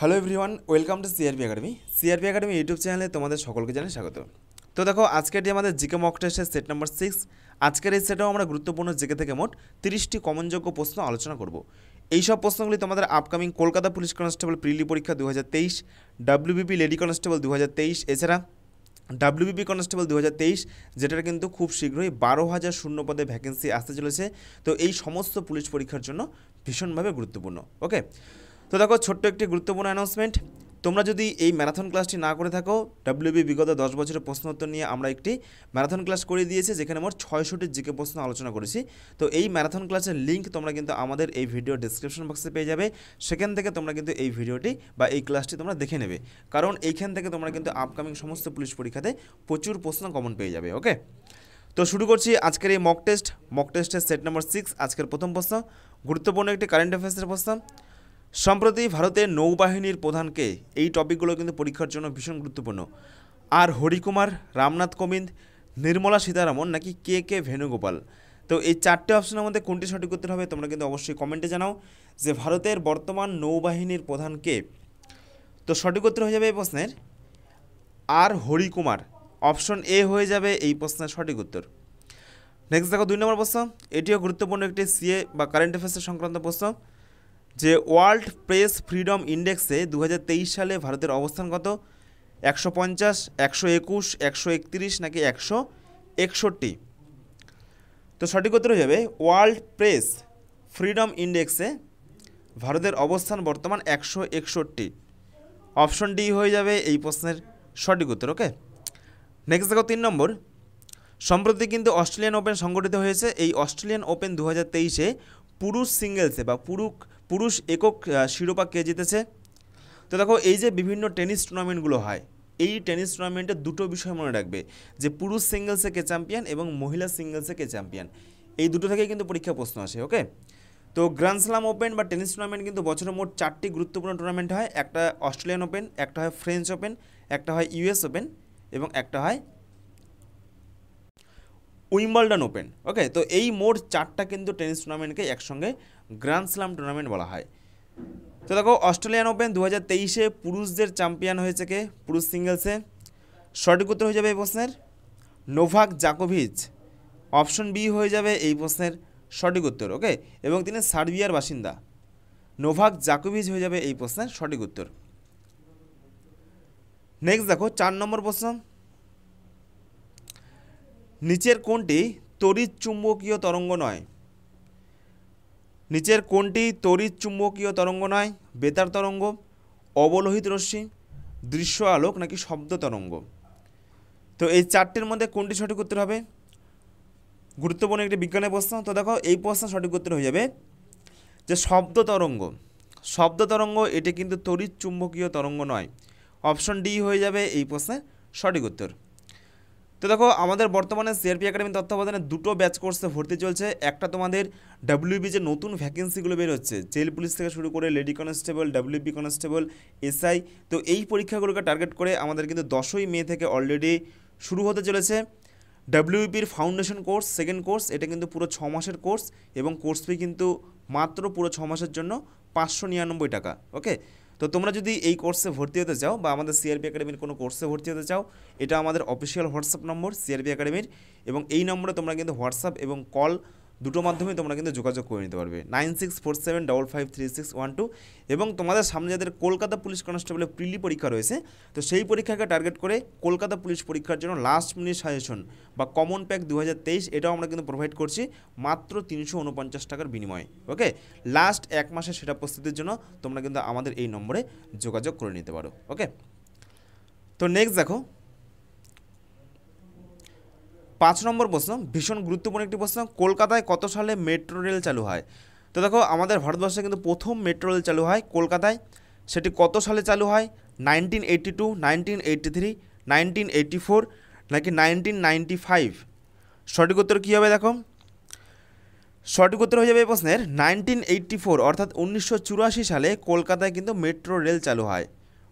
hello everyone welcome to CRP Academy CRP Academy YouTube চ্যানেলে তোমাদের সকলকে জানাই স্বাগত তো দেখো আজকের আমাদের জিকে মক টেস্টের সেট নাম্বার সিক্স আজকের এই সেটেও আমরা গুরুত্বপূর্ণ জিকে থেকে মোট তিরিশটি কমনযোগ্য প্রশ্ন আলোচনা করব এই সব প্রশ্নগুলি তোমাদের upcoming Kolkata police constable prelim পরীক্ষা দু হাজার তেইশ ডাব্লিউবিপি লেডি কনস্টেবল দু হাজার তেইশ এছাড়া ডাব্লিউবিপি কনস্টেবল দু হাজার তেইশ যেটার কিন্তু খুব শীঘ্রই বারো হাজার শূন্য পদে ভ্যাকেন্সি আসতে চলেছে তো এই সমস্ত পুলিশ পরীক্ষার জন্য ভীষণভাবে গুরুত্বপূর্ণ ওকে তো দেখো ছোট্ট একটি গুরুত্বপূর্ণ অ্যানাউন্সমেন্ট তোমরা যদি এই ম্যারাথন ক্লাসটি না করে থাকো ডাব্লিউবি বিগত দশ বছরের প্রশ্নোত্তর নিয়ে আমরা একটি ম্যারাথন ক্লাস করে দিয়েছি যেখানে মোট ছয়শোটি জিকে প্রশ্ন আলোচনা করেছি তো এই ম্যারাথন ক্লাসের লিঙ্ক তোমরা কিন্তু আমাদের এই ভিডিও ডিসক্রিপশন বক্সে পেয়ে যাবে সেখান থেকে তোমরা কিন্তু এই ভিডিওটি বা এই ক্লাসটি তোমরা দেখে নেবে কারণ এইখান থেকে তোমরা কিন্তু আপকামিং সমস্ত পুলিশ পরীক্ষাতে প্রচুর প্রশ্ন কমন পেয়ে যাবে ওকে তো শুরু করছি আজকের এই মক টেস্ট মক টেস্টের সেট নম্বর সিক্স আজকের প্রথম প্রশ্ন গুরুত্বপূর্ণ একটি কারেন্ট অ্যাফেয়ার্সের প্রশ্ন সম্প্রতি ভারতের নৌবাহিনীর প্রধানকে এই টপিকগুলো কিন্তু পরীক্ষার জন্য ভীষণ গুরুত্বপূর্ণ আর হরিকুমার রামনাথ কোবিন্দ নির্মলা সীতারামন নাকি কে কে ভেনুগোপাল তো এই চারটে অপশনের মধ্যে কোনটি সঠিক উত্তর হবে তোমরা কিন্তু অবশ্যই কমেন্টে জানাও যে ভারতের বর্তমান নৌবাহিনীর প্রধানকে তো সঠিক উত্তর হয়ে যাবে এই প্রশ্নের আর হরিকুমার অপশন এ হয়ে যাবে এই প্রশ্নের সঠিক উত্তর নেক্সট দেখো দুই নম্বর প্রশ্ন এটিও গুরুত্বপূর্ণ একটি সিএ বা কারেন্ট অ্যাফেয়ার্সের সংক্রান্ত প্রশ্ন যে ওয়ার্ল্ড প্রেস ফ্রিডম ইন্ডেক্সে দু সালে ভারতের অবস্থান কত একশো পঞ্চাশ একশো একুশ একশো একত্রিশ নাকি একশো একষট্টি তো সঠিক উত্তর হয়ে যাবে ওয়ার্ল্ড প্রেস ফ্রিডম ইন্ডেক্সে ভারতের অবস্থান বর্তমান একশো একষট্টি অপশন ডি হয়ে যাবে এই প্রশ্নের সঠিক উত্তর ওকে নেক্সট দেখো তিন নম্বর সম্প্রতি কিন্তু অস্ট্রেলিয়ান ওপেন সংগঠিত হয়েছে এই অস্ট্রেলিয়ান ওপেন দু হাজার তেইশে পুরুষ সিঙ্গেলসে বা পুরুষ পুরুষ একক শিরোপা কে জিতেছে তো দেখো এই যে বিভিন্ন টেনিস টুর্নামেন্টগুলো হয় এই টেনিস টুর্নামেন্টে দুটো বিষয় মনে রাখবে যে পুরুষ সিঙ্গলসে কে চ্যাম্পিয়ন এবং মহিলা সিঙ্গলসে কে চ্যাম্পিয়ন এই দুটো থেকেই কিন্তু পরীক্ষা প্রশ্ন আসে ওকে তো গ্র্যান্ড স্লাম ওপেন বা টেনিস টুর্নামেন্ট কিন্তু বছরে মোট চারটি গুরুত্বপূর্ণ টুর্নামেন্ট হয় একটা অস্ট্রেলিয়ান ওপেন একটা হয় ফ্রেঞ্চ ওপেন একটা হয় ইউএস ওপেন এবং একটা হয় উইম্বলডন ওপেন ওকে তো এই মোট চারটা কিন্তু টেনিস টুর্নামেন্টকে একসঙ্গে গ্র্যান্ড স্লাম টুর্নামেন্ট বলা হয় তো দেখো অস্ট্রেলিয়ান ওপেন দু হাজার তেইশে পুরুষদের চ্যাম্পিয়ন হয়েছে কে পুরুষ সিঙ্গেলসে সঠিক উত্তর হয়ে যাবে এই প্রশ্নের নোভাক জাকোভিচ অপশন বি হয়ে যাবে এই প্রশ্নের সঠিক উত্তর ওকে এবং তিনি সার্বিয়ার বাসিন্দা নোভাক জাকোভিচ হয়ে যাবে এই প্রশ্নের সঠিক উত্তর নেক্সট দেখো চার নম্বর প্রশ্ন নিচের কোনটি তড়িৎ চুম্বকীয় তরঙ্গ নয় নিচের কোনটি তড়িৎ চুম্বকীয় তরঙ্গ নয় বেতার তরঙ্গ অবলোহিত রশ্মি দৃশ্য আলোক নাকি শব্দ তরঙ্গ তো এই চারটির মধ্যে কোনটি সঠিক উত্তর হবে গুরুত্বপূর্ণ একটি বিজ্ঞানের প্রশ্ন তো দেখো এই প্রশ্ন সঠিক উত্তর হয়ে যাবে যে শব্দ তরঙ্গ শব্দ তরঙ্গ এটি কিন্তু তড়িৎ চুম্বকীয় তরঙ্গ নয় অপশন ডি হয়ে যাবে এই প্রশ্নের সঠিক উত্তর তো দেখো আমাদের বর্তমানে সিআরপি একাডেমি তত্ত্বাবধানে দুটো ব্যাচ কোর্সে ভর্তি চলছে একটা তোমাদের ডাব্লিউবি যে নতুন ভ্যাকেন্সিগুলো বেরোচ্ছে জেল পুলিশ থেকে শুরু করে lady constable WB constable SI তো এই পরীক্ষাগুলোকে টার্গেট করে আমাদের কিন্তু দশই মে থেকে অলরেডি শুরু হতে চলেছে ডাব্লিউবির ফাউন্ডেশন কোর্স সেকেন্ড কোর্স এটা কিন্তু পুরো ছ মাসের কোর্স এবং কোর্স ফি কিন্তু মাত্র পুরো ছ মাসের জন্য পাঁচশো নিরানব্বই টাকা ওকে তো তোমরা যদি এই কোর্সে ভর্তি হতে চাও বা আমাদের সিআরবি একাডেমির কোনো কোর্সে ভর্তি হতে চাও এটা আমাদের অফিসিয়াল হোয়াটসঅ্যাপ নম্বর সিআরবি একাডেমির এবং এই নম্বরে তোমরা কিন্তু হোয়াটসঅ্যাপ এবং কল দুটো মাধ্যমে তোমরা কিন্তু যোগাযোগ করে নিতে পারবে nine six four seven double five three six one two এবং তোমাদের সামনে যাদের কলকাতা পুলিশ কনস্টেবলের প্রিলি পরীক্ষা রয়েছে তো সেই পরীক্ষাকে টার্গেট করে কলকাতা পুলিশ পরীক্ষার জন্য লাস্ট মিনিট সাজেশন বা কমন প্যাক দু এটাও আমরা কিন্তু প্রোভাইড করছি মাত্র তিনশো উনপঞ্চাশ টাকার বিনিময়ে ওকে লাস্ট এক মাসে সেটা প্রস্তুতির জন্য তোমরা কিন্তু আমাদের এই নম্বরে যোগাযোগ করে নিতে পারো ওকে তো নেক্সট দেখো পাঁচ নম্বর প্রশ্ন ভীষণ গুরুত্বপূর্ণ একটি প্রশ্ন কলকাতায় কত সালে মেট্রো রেল চালু হয় তো দেখো আমাদের ভারতবর্ষে কিন্তু প্রথম মেট্রো রেল চালু হয় কলকাতায় সেটি কত সালে চালু হয় nineteen eighty two nineteen eighty three nineteen eighty four নাকি নাইনটিন নাইনটি ফাইভ সঠিক উত্তর কী হবে দেখো সঠিক উত্তর হয়ে যাবে এই প্রশ্নের নাইনটিন এইটটি ফোর অর্থাৎ উনিশশো চুরাশি সালে কলকাতায় কিন্তু মেট্রো রেল চালু হয়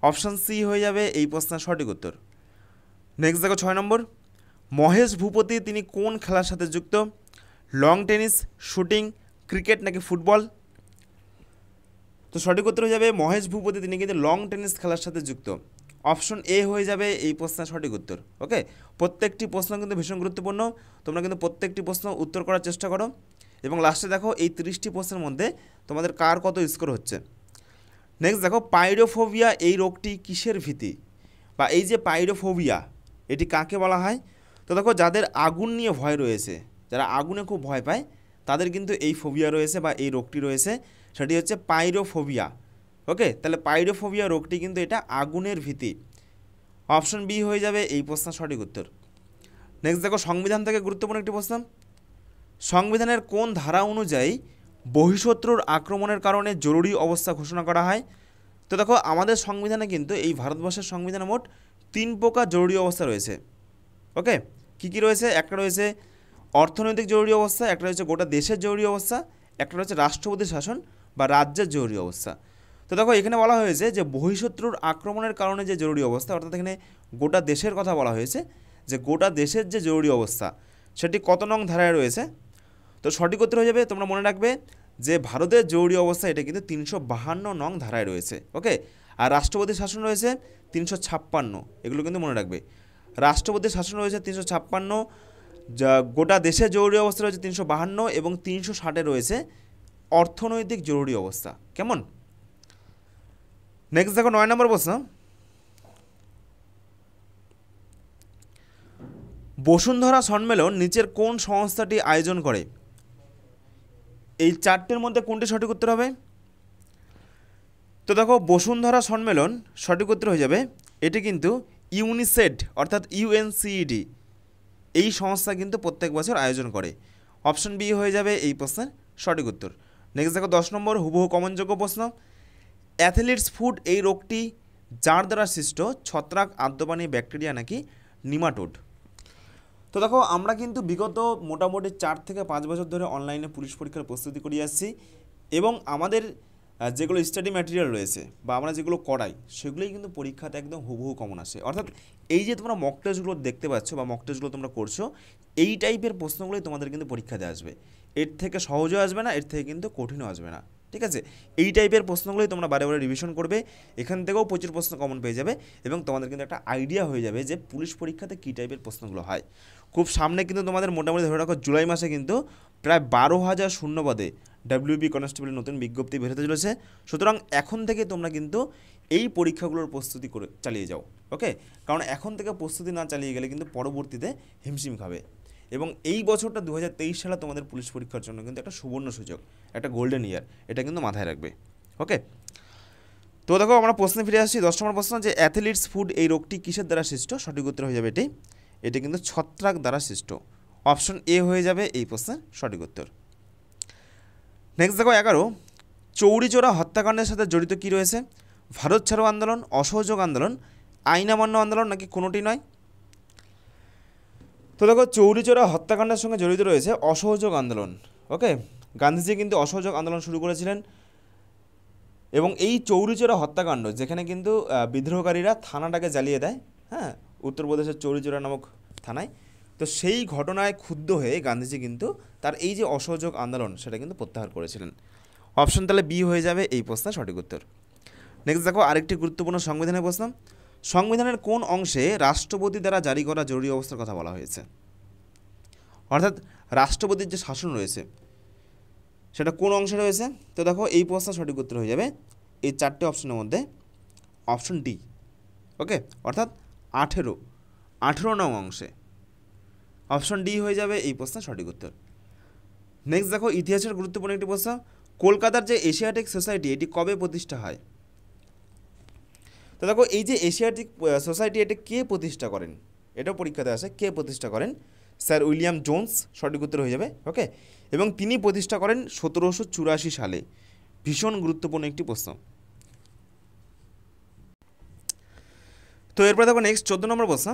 অপশান সি হয়ে যাবে এই প্রশ্নের সঠিক উত্তর নেক্সট দেখো ছয় নম্বর মহেশ ভূপতি তিনি কোন খেলার সাথে যুক্ত লং টেনিস শুটিং ক্রিকেট নাকি ফুটবল তো সঠিক উত্তর হয়ে যাবে মহেশ ভূপতি তিনি কিন্তু লং টেনিস খেলার সাথে যুক্ত অপশন এ হয়ে যাবে এই প্রশ্নের সঠিক উত্তর ওকে প্রত্যেকটি প্রশ্ন কিন্তু ভীষণ গুরুত্বপূর্ণ তোমরা কিন্তু প্রত্যেকটি প্রশ্ন উত্তর করার চেষ্টা করো এবং লাস্টে দেখো এই তিরিশটি প্রশ্নের মধ্যে তোমাদের কার কত স্কোর হচ্ছে নেক্সট দেখো পাইরোফোবিয়া এই রোগটি কিসের ভীতি বা এই যে পাইরোফোবিয়া এটি কাকে বলা হয় তো দেখো যাদের আগুন নিয়ে ভয় রয়েছে যারা আগুনে খুব ভয় পায় তাদের কিন্তু এই ফোবিয়া রয়েছে বা এই রোগটি রয়েছে সেটি হচ্ছে পাইরোফোবিয়া ওকে তাহলে পাইরোফোবিয়া রোগটি কিন্তু এটা আগুনের ভীতি অপশন বি হয়ে যাবে এই প্রশ্ন সঠিক উত্তর নেক্সট দেখো সংবিধান থেকে গুরুত্বপূর্ণ একটি প্রশ্ন সংবিধানের কোন ধারা অনুযায়ী বহিঃশত্রুর আক্রমণের কারণে জরুরি অবস্থা ঘোষণা করা হয় তো দেখো আমাদের সংবিধানে কিন্তু এই ভারতবর্ষের সংবিধানে মোট তিন প্রকার জরুরি অবস্থা রয়েছে ওকে কী কী রয়েছে একটা রয়েছে অর্থনৈতিক জরুরি অবস্থা একটা রয়েছে গোটা দেশের জরুরি অবস্থা একটা রয়েছে রাষ্ট্রপতির শাসন বা রাজ্যের জরুরি অবস্থা তো দেখো এখানে বলা হয়েছে যে বহিঃশত্রুর আক্রমণের কারণে যে জরুরি অবস্থা অর্থাৎ এখানে গোটা দেশের কথা বলা হয়েছে যে গোটা দেশের যে জরুরি অবস্থা সেটি কত নং ধারায় রয়েছে তো সঠিক উত্তর হয়ে যাবে তোমরা মনে রাখবে যে ভারতের জরুরি অবস্থা এটা কিন্তু তিনশো বাহান্ন নং ধারায় রয়েছে ওকে আর রাষ্ট্রপতি শাসন রয়েছে তিনশো ছাপ্পান্ন এগুলো কিন্তু মনে রাখবে রাষ্ট্রপতির শাসন রয়েছে তিনশো ছাপ্পান্ন গোটা দেশে জরুরি অবস্থা রয়েছে তিনশো বাহান্ন এবং তিনশো ষাটে রয়েছে অর্থনৈতিক জরুরি অবস্থা কেমন নেক্সট দেখো নয় নম্বর প্রশ্ন বসুন্ধরা সম্মেলন নিচের কোন সংস্থাটি আয়োজন করে এই চারটির মধ্যে কোনটি সঠিক উত্তর হবে তো দেখো বসুন্ধরা সম্মেলন সঠিক উত্তর হয়ে যাবে এটি কিন্তু ইউনিসেড অর্থাৎ ইউএনসিইডি এই সংস্থা কিন্তু প্রত্যেক বছর আয়োজন করে অপশন বি হয়ে যাবে এই প্রশ্নের সঠিক উত্তর নেক্সট দেখো দশ নম্বর হুবহু কমনযোগ্য প্রশ্ন অ্যাথলিটস ফুড এই রোগটি যার দ্বারা সৃষ্ট ছত্রাক আদ্যপানি ব্যাকটেরিয়া নাকি নিমাটোড তো দেখো আমরা কিন্তু বিগত মোটামুটি চার থেকে পাঁচ বছর ধরে অনলাইনে পুলিশ পরীক্ষার প্রস্তুতি করে আসছি এবং আমাদের যেগুলো স্টাডি ম্যাটেরিয়াল রয়েছে বা আমরা যেগুলো করাই সেগুলোই কিন্তু পরীক্ষাতে একদম হুবহু কমন আসে অর্থাৎ এই যে তোমরা মক টেস্টগুলো দেখতে পাচ্ছ বা মক টেস্টগুলো তোমরা করছো এই টাইপের প্রশ্নগুলোই তোমাদের কিন্তু পরীক্ষাতে আসবে এর থেকে সহজও আসবে না এর থেকে কিন্তু কঠিনও আসবে না ঠিক আছে এই টাইপের প্রশ্নগুলোই তোমরা বারে বারে রিভিশন করবে এখান থেকেও প্রচুর প্রশ্ন কমন পেয়ে যাবে এবং তোমাদের কিন্তু একটা আইডিয়া হয়ে যাবে যে পুলিশ পরীক্ষাতে কী টাইপের প্রশ্নগুলো হয় খুব সামনে কিন্তু তোমাদের মোটামুটি ধরে রাখো জুলাই মাসে কিন্তু প্রায় বারো হাজার শূন্যপদে ডাব্লিউবি কনস্টেবলের নতুন বিজ্ঞপ্তি বেরোতে চলেছে সুতরাং এখন থেকে তোমরা কিন্তু এই পরীক্ষাগুলোর প্রস্তুতি করে চালিয়ে যাও ওকে কারণ এখন থেকে প্রস্তুতি না চালিয়ে গেলে কিন্তু পরবর্তীতে হিমশিম খাবে এবং এই বছরটা দু সালে তোমাদের পুলিশ পরীক্ষার জন্য কিন্তু একটা সুবর্ণ সুযোগ একটা গোল্ডেন ইয়ার এটা কিন্তু মাথায় রাখবে ওকে তো দেখো আমরা প্রশ্নে ফিরে আসছি দশ নম্বর প্রশ্ন যে অ্যাথলিটস ফুড এই রোগটি কিসের দ্বারা সৃষ্ট সঠিক উত্তর হয়ে যাবে এটি এটি কিন্তু ছত্রাক দ্বারা সৃষ্ট অপশন এ হয়ে যাবে এই প্রশ্নের সঠিক উত্তর নেক্সট দেখো এগারো চৌরিচোরা হত্যাকাণ্ডের সাথে জড়িত কি রয়েছে ভারত ছাড়ো আন্দোলন অসহযোগ আন্দোলন আইনামান্য আন্দোলন নাকি কোনোটি নয় তো দেখো চৌরিচোরা হত্যাকাণ্ডের সঙ্গে জড়িত রয়েছে অসহযোগ আন্দোলন ওকে গান্ধীজি কিন্তু অসহযোগ আন্দোলন শুরু করেছিলেন এবং এই চৌরিচোরা হত্যাকাণ্ড যেখানে কিন্তু বিদ্রোহকারীরা থানাটাকে জ্বালিয়ে দেয় হ্যাঁ উত্তরপ্রদেশের চৌরিচোরা নামক থানায় তো সেই ঘটনায় ক্ষুব্ধ হয়ে গান্ধীজি কিন্তু তার এই যে অসহযোগ আন্দোলন সেটা কিন্তু প্রত্যাহার করেছিলেন অপশন তাহলে বি হয়ে যাবে এই প্রশ্ন সঠিক উত্তর নেক্সট দেখো আরেকটি গুরুত্বপূর্ণ সংবিধানের প্রশ্ন সংবিধানের কোন অংশে রাষ্ট্রপতি দ্বারা জারি করা জরুরি অবস্থার কথা বলা হয়েছে অর্থাৎ রাষ্ট্রপতির যে শাসন রয়েছে সেটা কোন অংশে রয়েছে তো দেখো এই প্রশ্ন সঠিক উত্তর হয়ে যাবে এই চারটে অপশনের মধ্যে অপশন ডি ওকে অর্থাৎ আঠেরো আঠেরো নং অংশে অপশন ডি হয়ে যাবে এই প্রশ্ন সঠিক উত্তর নেক্সট দেখো ইতিহাসের গুরুত্বপূর্ণ একটি প্রশ্ন কলকাতার যে এশিয়াটিক সোসাইটি এটি কবে প্রতিষ্ঠা হয় তো দেখো এই যে এশিয়াটিক সোসাইটি এটি কে প্রতিষ্ঠা করেন এটাও পরীক্ষাতে আসে কে প্রতিষ্ঠা করেন স্যার উইলিয়াম জোন্স সঠিক উত্তর হয়ে যাবে ওকে এবং তিনি প্রতিষ্ঠা করেন সতেরোশো চুরাশি সালে ভীষণ গুরুত্বপূর্ণ একটি প্রশ্ন তো এরপর দেখো নেক্সট চোদ্দ নম্বর প্রশ্ন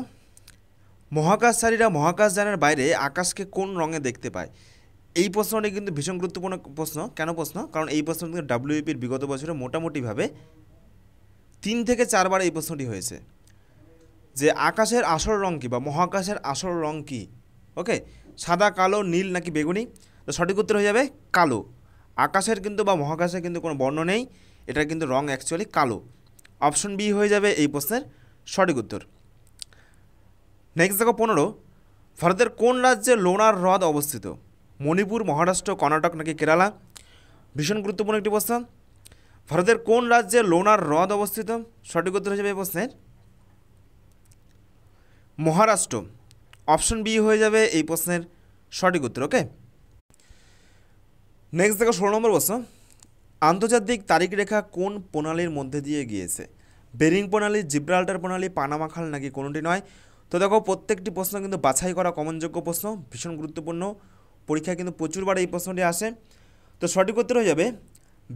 মহাকাশচারীরা মহাকাশযানের বাইরে আকাশকে কোন রঙে দেখতে পায় এই প্রশ্নটি কিন্তু ভীষণ গুরুত্বপূর্ণ প্রশ্ন কেন প্রশ্ন কারণ এই প্রশ্ন কিন্তু ডাব্লিউপির বিগত বছরে মোটামুটিভাবে তিন থেকে চারবার এই প্রশ্নটি হয়েছে যে আকাশের আসল রং কী বা মহাকাশের আসল রং কী ওকে সাদা কালো নীল নাকি বেগুনি তো সঠিক উত্তর হয়ে যাবে কালো আকাশের কিন্তু বা মহাকাশের কিন্তু কোনো বর্ণ নেই এটার কিন্তু রং অ্যাকচুয়ালি কালো অপশন বি হয়ে যাবে এই প্রশ্নের সঠিক উত্তর নেক্সট দেখো পনেরো ভারতের কোন রাজ্যে লোনার হ্রদ অবস্থিত মণিপুর মহারাষ্ট্র কর্ণাটক নাকি কেরালা ভীষণ গুরুত্বপূর্ণ একটি প্রশ্ন ভারতের কোন রাজ্যে লোনার হ্রদ অবস্থিত সঠিক উত্তর হিসেবে এই প্রশ্নের মহারাষ্ট্র অপশন বি হয়ে যাবে এই প্রশ্নের সঠিক উত্তর ওকে নেক্সট দেখো ষোলো নম্বর প্রশ্ন আন্তর্জাতিক তারিখ রেখা কোন প্রণালীর মধ্যে দিয়ে গিয়েছে বেরিং প্রণালী জিব্রাল্টার প্রণালী পানামা খাল নাকি কোনোটি নয় তো দেখো প্রত্যেকটি প্রশ্ন কিন্তু বাছাই করা কমনযোগ্য প্রশ্ন ভীষণ গুরুত্বপূর্ণ পরীক্ষায় কিন্তু প্রচুরবার এই প্রশ্নটি আসে তো সঠিক উত্তর হয়ে যাবে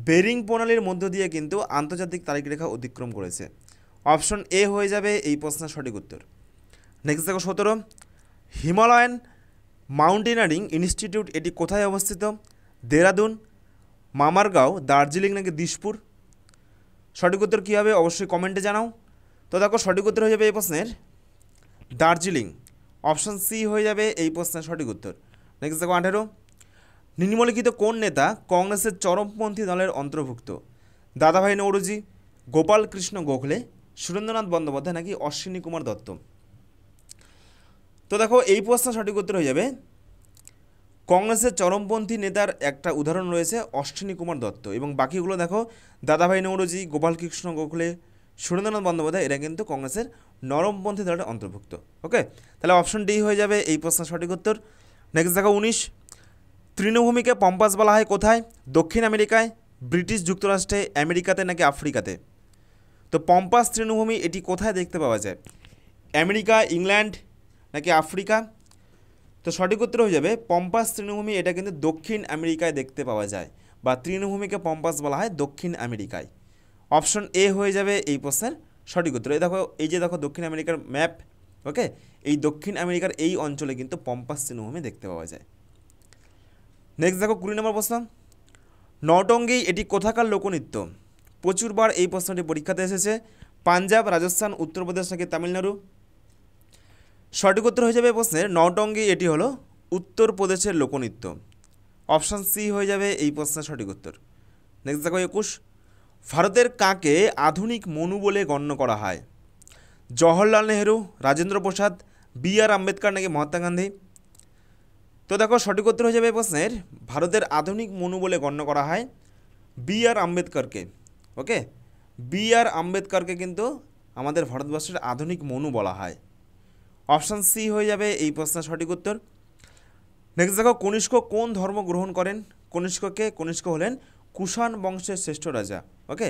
বেরিং প্রণালীর মধ্য দিয়ে কিন্তু আন্তর্জাতিক তারিখ রেখা অতিক্রম করেছে অপশন এ হয়ে যাবে এই প্রশ্নের সঠিক উত্তর নেক্সট দেখো সতেরো হিমালয়ান মাউন্টেনারিং ইনস্টিটিউট এটি কোথায় অবস্থিত দেরাদুন মামারগাঁও দার্জিলিং নাকি দিশপুর সঠিক উত্তর কী হবে অবশ্যই কমেন্টে জানাও তো দেখো সঠিক উত্তর হয়ে যাবে এই প্রশ্নের দার্জিলিং অপশান সি হয়ে যাবে এই প্রশ্নের সঠিক উত্তর নেক্সট দেখো আঠেরো নিম্নলিখিত কোন নেতা কংগ্রেসের চরমপন্থী দলের অন্তর্ভুক্ত দাদাভাই নৌরুজি গোপাল কৃষ্ণ গোখলে সুরেন্দ্রনাথ বন্দ্যোপাধ্যায় নাকি অশ্বিনী কুমার দত্ত তো দেখো এই প্রশ্নের সঠিক উত্তর হয়ে যাবে কংগ্রেসের চরমপন্থী নেতার একটা উদাহরণ রয়েছে অশ্বিনী কুমার দত্ত এবং বাকিগুলো দেখো দাদাভাই নৌরুজি গোপাল কৃষ্ণ গোখলে সুরেন্দ্রনাথ বন্দ্যোপাধ্যায় এরা কিন্তু কংগ্রেসের নরমপন্থী দলের অন্তর্ভুক্ত ওকে তাহলে অপশন ডি হয়ে যাবে এই প্রশ্নের সঠিক উত্তর নেক্সট দেখো উনিশ তৃণভূমিকে পম্পাস বলা হয় কোথায় দক্ষিণ আমেরিকায় ব্রিটিশ যুক্তরাষ্ট্রে আমেরিকাতে নাকি আফ্রিকাতে তো পম্পাস তৃণভূমি এটি কোথায় দেখতে পাওয়া যায় আমেরিকা ইংল্যান্ড নাকি আফ্রিকা তো সঠিক উত্তর হয়ে যাবে পম্পাস তৃণভূমি এটা কিন্তু দক্ষিণ আমেরিকায় দেখতে পাওয়া যায় বা তৃণভূমিকে পম্পাস বলা হয় দক্ষিণ আমেরিকায় অপশন এ হয়ে যাবে এই প্রশ্নের সঠিক উত্তর এই দেখো এই যে দেখো দক্ষিণ আমেরিকার ম্যাপ ওকে এই দক্ষিণ আমেরিকার এই অঞ্চলে কিন্তু পম্পাস তৃণভূমি দেখতে পাওয়া যায় নেক্সট দেখো কুড়ি নম্বর প্রশ্ন নটঙ্গি এটি কোথাকার লোকনৃত্য প্রচুরবার এই প্রশ্নটি পরীক্ষাতে এসেছে পাঞ্জাব রাজস্থান উত্তরপ্রদেশ নাকি তামিলনাড়ু সঠিক উত্তর হয়ে যাবে এই প্রশ্নের নটঙ্গি এটি হলো উত্তরপ্রদেশের লোকনৃত্য অপশান সি হয়ে যাবে এই প্রশ্নের সঠিক উত্তর নেক্সট দেখো একুশ ভারতের কাকে আধুনিক মনু বলে গণ্য করা হয় জওহরলাল নেহরু রাজেন্দ্র প্রসাদ বি আর আম্বেদকর নাকি মহাত্মা গান্ধী তো দেখো সঠিক উত্তর হয়ে যাবে প্রশ্নের ভারতের আধুনিক মনু বলে গণ্য করা হয় বি আর আম্বেদকরকে ওকে বি আর আম্বেদকরকে কিন্তু আমাদের ভারতবর্ষের আধুনিক মনু বলা হয় অপশান সি হয়ে যাবে এই প্রশ্নের সঠিক উত্তর নেক্সট দেখো কনিষ্ক কোন ধর্ম গ্রহণ করেন কনিষ্ককে কনিষ্ক হলেন কুষাণ বংশের শ্রেষ্ঠ রাজা ওকে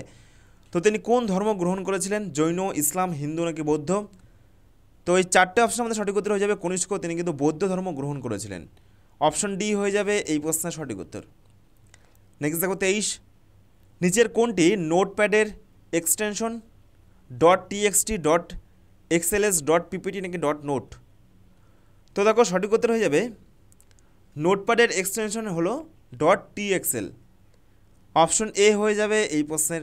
তো তিনি কোন ধর্ম গ্রহণ করেছিলেন জৈন ইসলাম হিন্দু নাকি বৌদ্ধ তো এই চারটে অপশন আমাদের সঠিক উত্তর হয়ে যাবে কনিষ্ক তিনি কিন্তু বৌদ্ধ ধর্ম গ্রহণ করেছিলেন অপশন ডি হয়ে যাবে এই প্রশ্নের সঠিক উত্তর নেক্সট দেখো তেইশ নিচের কোনটি নোটপ্যাডের extension dot TXT dot XLS dot PPT নাকি ডট নোট তো দেখো সঠিক উত্তর হয়ে যাবে নোটপ্যাডের এক্সটেনশন হলো ডট টিএক্সএল অপশন এ হয়ে যাবে এই প্রশ্নের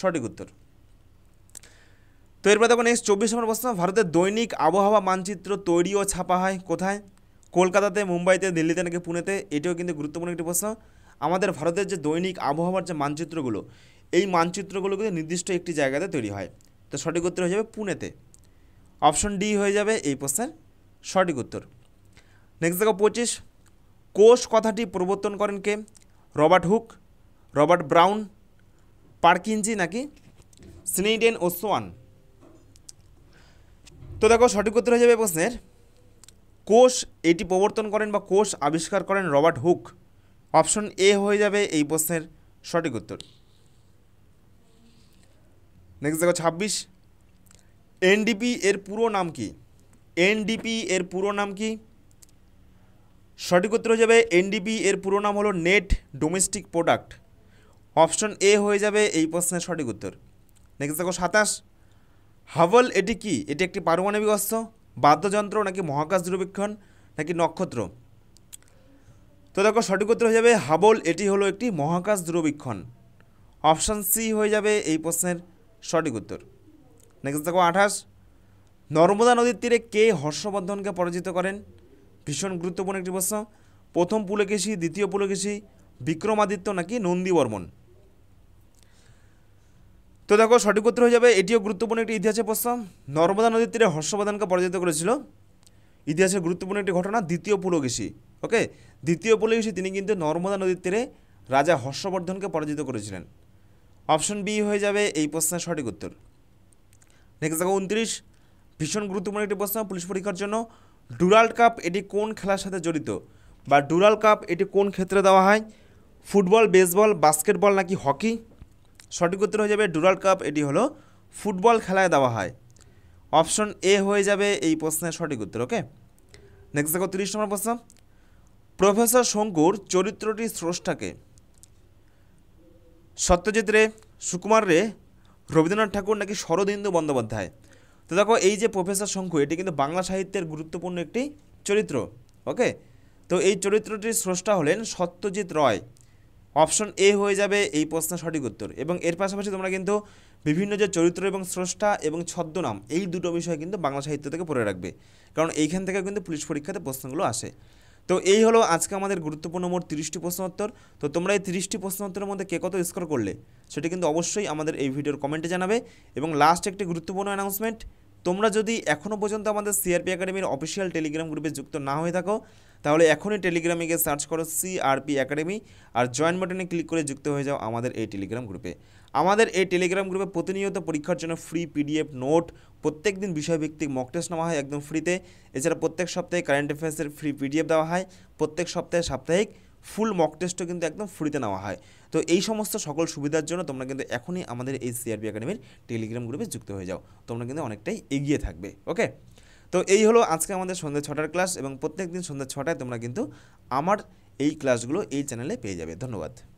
সঠিক উত্তর তো এরপরে দেখো নেক্সট চব্বিশ নম্বর প্রশ্ন ভারতের দৈনিক আবহাওয়া মানচিত্র তৈরি ও ছাপা হয় কোথায় কলকাতাতে মুম্বাইতে দিল্লিতে নাকি পুনেতে এটিও কিন্তু গুরুত্বপূর্ণ একটি প্রশ্ন আমাদের ভারতের যে দৈনিক আবহাওয়ার যে মানচিত্রগুলো এই মানচিত্রগুলো কিন্তু নির্দিষ্ট একটি জায়গাতে তৈরি হয় তো সঠিক উত্তর হয়ে যাবে পুনেতে অপশন ডি হয়ে যাবে এই প্রশ্নের সঠিক উত্তর নেক্সট দেখো পঁচিশ কোষ কথাটি প্রবর্তন করেন কে Robert Hooke Robert Brown Purkinje নাকি স্নেইডেন ও সোয়ান তো দেখো সঠিক উত্তর হয়ে যাবে প্রশ্নের কোষ এটি প্রবর্তন করেন বা কোষ আবিষ্কার করেন রবার্ট হুক অপশন এ হয়ে যাবে এই প্রশ্নের সঠিক উত্তর নেক্সট দেখো ছাব্বিশ এনডিপি এর পুরো নাম কি এনডিপি এর পুরো নাম কি সঠিক উত্তর হয়ে যাবে এনডিপি এর পুরো নাম হলো net domestic product option A হয়ে যাবে এই প্রশ্নের সঠিক উত্তর নেক্সট দেখো সাতাশ হাভল এটি কি এটি একটি পারমাণবিক অস্ত্র বাদ্যযন্ত্র নাকি মহাকাশ দূরবীক্ষণ নাকি নক্ষত্র তো দেখো সঠিক উত্তর হয়ে যাবে হাবল এটি হলো একটি মহাকাশ দূরবীক্ষণ অপশান সি হয়ে যাবে এই প্রশ্নের সঠিক উত্তর নেক্সট দেখো আঠাশ নর্মদা নদীর তীরে কে হর্ষবর্ধনকে পরাজিত করেন ভীষণ গুরুত্বপূর্ণ একটি প্রশ্ন প্রথম পুলকেশী দ্বিতীয় পুলকেশী বিক্রমাদিত্য নাকি নন্দীবর্মন তো দেখো সঠিক উত্তর হয়ে যাবে এটিও গুরুত্বপূর্ণ একটি ইতিহাসের প্রশ্ন নর্মদা নদীর তীরে হর্ষবর্ধনকে পরাজিত করেছিল ইতিহাসের গুরুত্বপূর্ণ একটি ঘটনা দ্বিতীয় পুলকেশী ওকে দ্বিতীয় পুলকেশী তিনি কিন্তু নর্মদা নদীর তীরে রাজা হর্ষবর্ধনকে পরাজিত করেছিলেন অপশন বি হয়ে যাবে এই প্রশ্নের সঠিক উত্তর নেক্সট দেখো উনত্রিশ ভীষণ গুরুত্বপূর্ণ একটি প্রশ্ন পুলিশ পরীক্ষার জন্য ডুরাল্ড কাপ এটি কোন খেলার সাথে জড়িত বা ডুরাল কাপ এটি কোন ক্ষেত্রে দেওয়া হয় ফুটবল বেসবল বাস্কেটবল নাকি হকি সঠিক উত্তর হয়ে যাবে ডুরাল কাপ এটি হলো ফুটবল খেলায় দেওয়া হয় অপশন এ হয়ে যাবে এই প্রশ্নের সঠিক উত্তর ওকে নেক্সট দেখো তিরিশ নম্বর প্রশ্ন প্রফেসর শঙ্কুর চরিত্রটি স্রষ্টাকে সত্যজিৎ রে সুকুমার রে রবীন্দ্রনাথ ঠাকুর নাকি শরদিন্দু বন্দ্যোপাধ্যায় তো দেখো এই যে প্রফেসর শঙ্কু এটি কিন্তু বাংলা সাহিত্যের গুরুত্বপূর্ণ একটি চরিত্র ওকে তো এই চরিত্রটির স্রষ্টা হলেন সত্যজিৎ রয় অপশন এ হয়ে যাবে এই প্রশ্নের সঠিক উত্তর এবং এর পাশাপাশি তোমরা কিন্তু বিভিন্ন যে চরিত্র এবং স্রষ্টা এবং ছদ্মনাম এই দুটো বিষয় কিন্তু বাংলা সাহিত্য থেকে পড়ে রাখবে কারণ এইখান থেকে কিন্তু পুলিশ পরীক্ষাতে প্রশ্নগুলো আসে তো এই হলো আজকে আমাদের গুরুত্বপূর্ণ মোট তিরিশটি প্রশ্নোত্তর তো তোমরা এই তিরিশটি প্রশ্নোত্তরের মধ্যে কে কত স্কোর করলে সেটা কিন্তু অবশ্যই আমাদের এই ভিডিওর কমেন্টে জানাবে এবং লাস্ট একটি গুরুত্বপূর্ণ অ্যানাউন্সমেন্ট তোমরা যদি এখনও পর্যন্ত আমাদের সিআরপি একাডেমির অফিসিয়াল টেলিগ্রাম গ্রুপে যুক্ত না হয়ে থাকো তাহলে এখনই টেলিগ্রামে গিয়ে সার্চ করো সিআরপি একাডেমি আর জয়েন বাটনে ক্লিক করে যুক্ত হয়ে যাও আমাদের এই টেলিগ্রাম গ্রুপে আমাদের এই টেলিগ্রাম গ্রুপে প্রতিনিয়ত পরীক্ষার জন্য ফ্রি পিডিএফ নোট প্রত্যেক দিন বিষয়ভিত্তিক মক টেস্ট নেওয়া হয় একদম ফ্রিতে এছাড়া প্রত্যেক সপ্তাহে কারেন্ট অ্যাফেয়ার্সের ফ্রি পিডিএফ দেওয়া হয় প্রত্যেক সপ্তাহে সাপ্তাহিক ফুল মক টেস্টও কিন্তু একদম ফ্রিতে নেওয়া হয় তো এই সমস্ত সকল সুবিধার জন্য তোমরা কিন্তু এখনই আমাদের এই সিআরবি একাডেমির টেলিগ্রাম গ্রুপে যুক্ত হয়ে যাও তোমরা কিন্তু অনেকটাই এগিয়ে থাকবে ওকে তো এই হলো আজকে আমাদের সন্ধে ছটার ক্লাস এবং প্রত্যেক দিন সন্ধ্যা ছটায় তোমরা কিন্তু আমার এই ক্লাসগুলো এই চ্যানেলে পেয়ে যাবে ধন্যবাদ